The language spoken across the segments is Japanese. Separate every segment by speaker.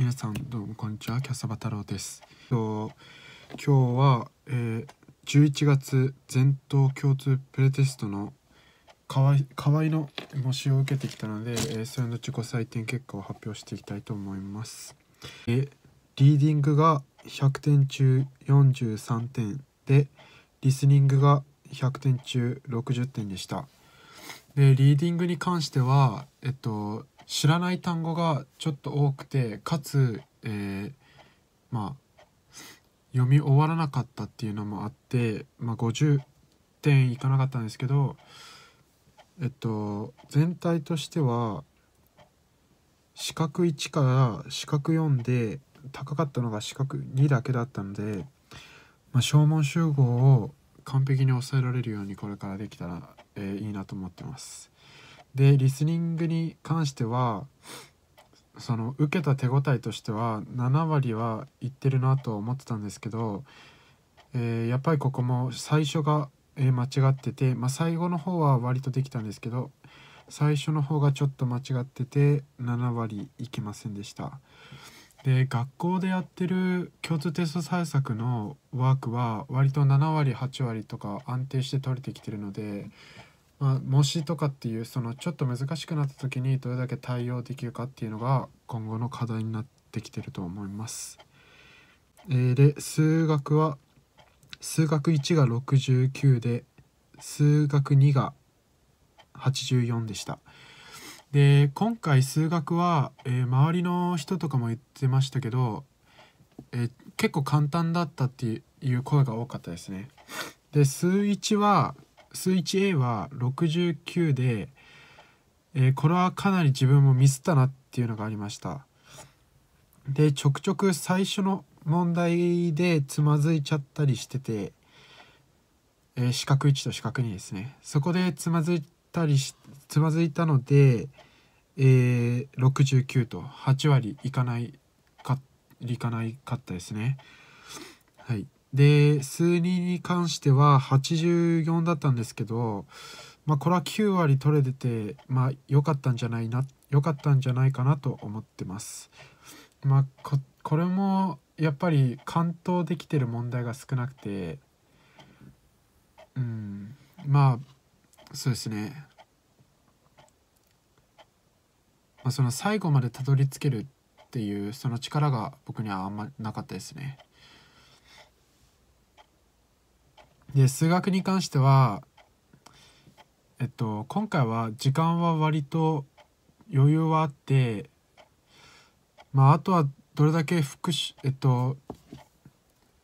Speaker 1: 皆さんどうもこんにちはキャサバ太郎です今日は、えー、11月全頭共通プレテストの河合の模試を受けてきたので、えー、それの自己採点結果を発表していきたいと思います、えー、リーディングが100点中43点でリスニングが100点中60点でしたでリーディングに関してはえっと知らない単語がちょっと多くてかつ、えー、まあ読み終わらなかったっていうのもあって、まあ、50点いかなかったんですけどえっと全体としては四角1から四角4で高かったのが四角2だけだったので、まあ、正集合を完璧に抑えられるようにこれからできたら、えー、いいなと思ってます。でリスニングに関してはその受けた手応えとしては7割はいってるなと思ってたんですけど、えー、やっぱりここも最初が、えー、間違ってて、まあ、最後の方は割とできたんですけど最初の方がちょっと間違ってて7割いきませんでした。で学校でやってる共通テスト対策のワークは割と7割8割とか安定して取れてきてるのでまあ、模試とかっていうそのちょっと難しくなった時にどれだけ対応できるかっていうのが今後の課題になってきてると思います。えー、で数学は数学1が69で数学2が84でした。で今回数学は、えー、周りの人とかも言ってましたけど、えー、結構簡単だったっていう声が多かったですね。で数1は数値 A は69で、えー、これはかなり自分もミスったなっていうのがありましたでちょくちょく最初の問題でつまずいちゃったりしてて、えー、四角1と四角2ですねそこでつまずいたりしつまずいたので、えー、69と8割いかないかいかないかったですねはい。で数人に関しては84だったんですけど、まあ、これは9割取れてて、まあ、良かったんじゃないな良かったんじゃないかなと思ってます。まあ、ここれもやっぱり完登できてる問題が少なくてうんまあそうですね、まあ、その最後までたどり着けるっていうその力が僕にはあんまなかったですね。で数学に関してはえっと今回は時間は割と余裕はあってまああとはどれだけ復習えっと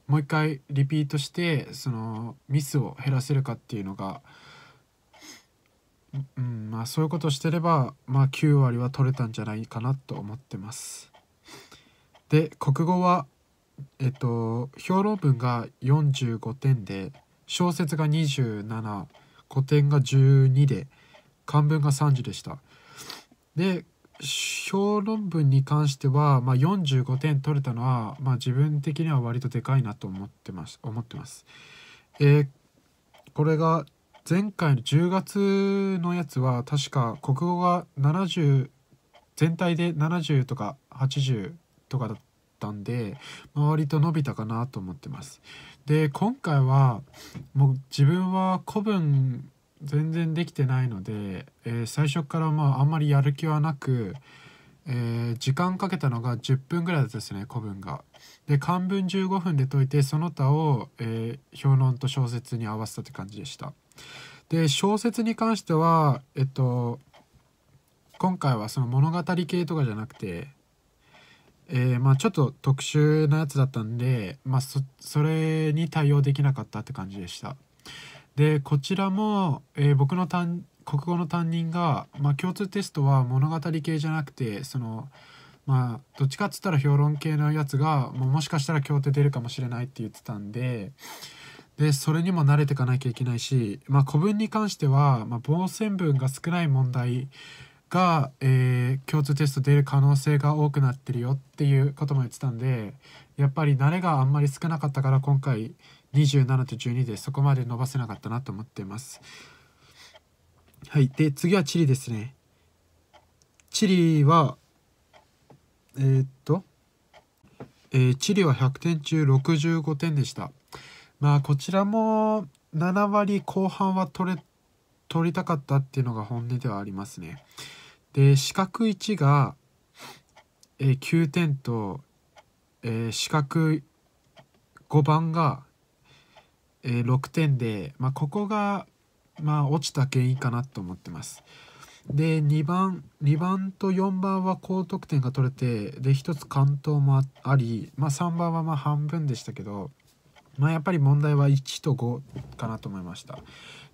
Speaker 1: もう一回リピートしてそのミスを減らせるかっていうのが、うんまあ、そういうことをしてれば、まあ、9割は取れたんじゃないかなと思ってます。で国語は、えっと、評論文が45点で小説が27古典が12で漢文が30でした。で評論文に関しては、まあ、45点取れたのは、まあ、自分的には割とでかいなと思ってます。思ってますえー、これが前回の10月のやつは確か国語が70全体で70とか80とかだった。ったんで、まあ、割と伸びたかなと思ってます。で今回はもう自分は古文全然できてないので、えー、最初からまああんまりやる気はなく、えー、時間かけたのが10分ぐらいだったですね古文が。で漢文15分で解いてその他を、えー、評論と小説に合わせたって感じでした。で小説に関してはえっと今回はその物語系とかじゃなくてえー、まあちょっと特殊なやつだったんで、まあそ、それに対応できなかったって感じでした。でこちらも、えー、僕の担国語の担任が、まあ、共通テストは物語系じゃなくてそのまあどっちかっつったら評論系のやつがももしかしたら協定出るかもしれないって言ってたんででそれにも慣れていかなきゃいけないし、まあ、古文に関しては、まあ、線文が少ない問題が、えー、共通テスト出る可能性が多くなってるよっていうことも言ってたんでやっぱり慣れがあんまり少なかったから今回27と12でそこまで伸ばせなかったなと思ってます。はいで次はチリですね。チリはえー、っと、えー、チリは100点中65点でした。まあこちらも7割後半は取れ取りたかったっていうのが本音ではありますね。で四角1が、えー、9点と、えー、四角5番が、えー、6点で、まあ、ここが、まあ、落ちた原因かなと思ってます。で2番2番と4番は高得点が取れてで1つ完投もあり、まあ、3番はまあ半分でしたけど、まあ、やっぱり問題は1と5かなと思いました。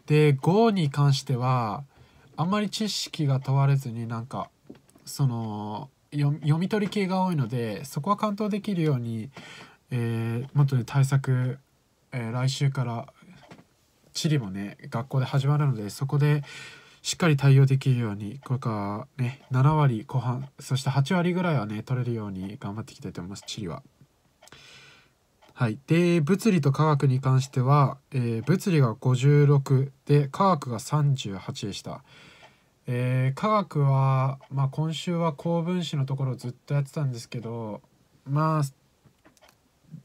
Speaker 1: で Go に関してはあんまり知識が問われずになんかその読み取り系が多いのでそこは完登できるように、えー、もっとね対策、えー、来週から地理もね学校で始まるのでそこでしっかり対応できるようにこれからね7割後半そして8割ぐらいはね取れるように頑張っていきたいと思います地理は。はい、で物理と化学に関しては、えー、物理が56で化学が38でした。えー、化学は、まあ、今週は高分子のところずっとやってたんですけどまあ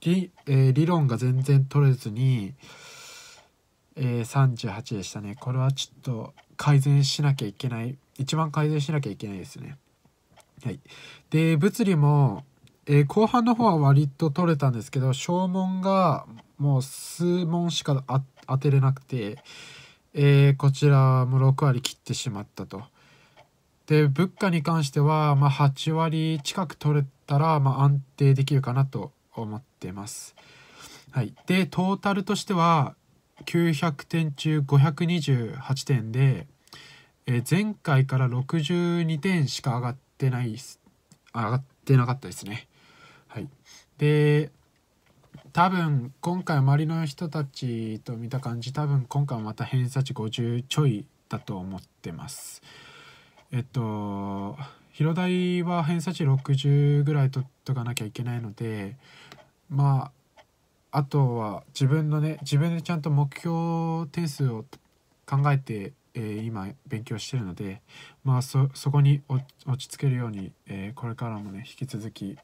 Speaker 1: 理,、えー、理論が全然取れずに、えー、38でしたねこれはちょっと改善しなきゃいけない一番改善しなきゃいけないですね。はい、で物理もえー、後半の方は割と取れたんですけど正門がもう数問しか当てれなくて、えー、こちらも6割切ってしまったと。で物価に関しては、まあ、8割近く取れたら、まあ、安定できるかなと思ってます。はい、でトータルとしては900点中528点で、えー、前回から62点しか上がってない上がってなかったですね。で多分今回周りの人たちと見た感じ多分今回また偏差値50ちょいだと思ってます。えっと広大は偏差値60ぐらい取っとかなきゃいけないのでまああとは自分のね自分でちゃんと目標点数を考えて、えー、今勉強してるのでまあそこに落ち着けるように、えー、これからもね引き続き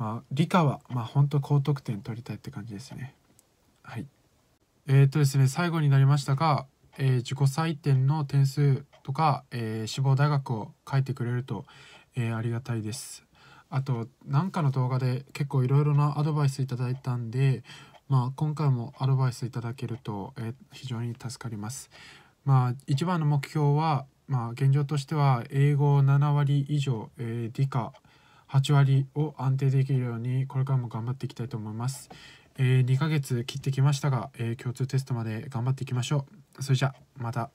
Speaker 1: まあ、理科は、まあ、本当高得点取りたいって感じですね。はい。えっ、ー、とですね、最後になりましたが、えー、自己採点の点数とか、えー、志望大学を書いてくれると、えー、ありがたいです。あと何かの動画で結構いろいろなアドバイスいただいたんで、まあ、今回もアドバイスいただけると、えー、非常に助かります。まあ、一番の目標は、まあ、現状としては英語7割以上、えー、理科、8割を安定できるようにこれからも頑張っていきたいと思います。えー、2ヶ月切ってきましたが、えー、共通テストまで頑張っていきましょう。それじゃまた。